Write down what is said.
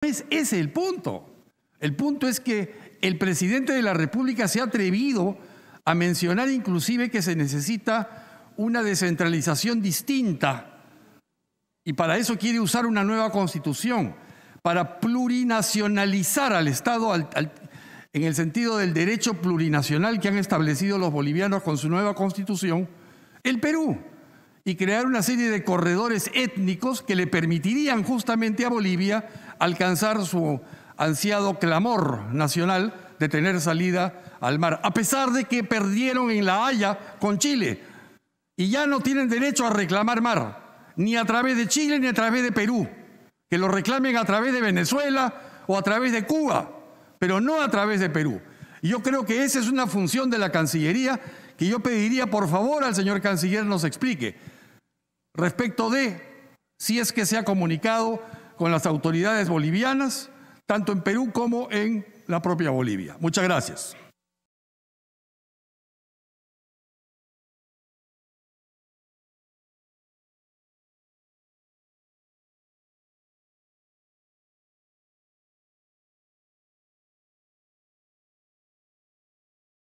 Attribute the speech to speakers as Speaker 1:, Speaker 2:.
Speaker 1: Pues es el punto. El punto es que el presidente de la República se ha atrevido a mencionar inclusive que se necesita una descentralización distinta y para eso quiere usar una nueva constitución, para plurinacionalizar al Estado en el sentido del derecho plurinacional que han establecido los bolivianos con su nueva constitución, el Perú y crear una serie de corredores étnicos que le permitirían justamente a Bolivia alcanzar su ansiado clamor nacional de tener salida al mar, a pesar de que perdieron en La Haya con Chile y ya no tienen derecho a reclamar mar, ni a través de Chile ni a través de Perú, que lo reclamen a través de Venezuela o a través de Cuba, pero no a través de Perú. yo creo que esa es una función de la Cancillería y yo pediría por favor al señor canciller nos explique respecto de si es que se ha comunicado con las autoridades bolivianas, tanto en Perú como en la propia Bolivia. Muchas gracias.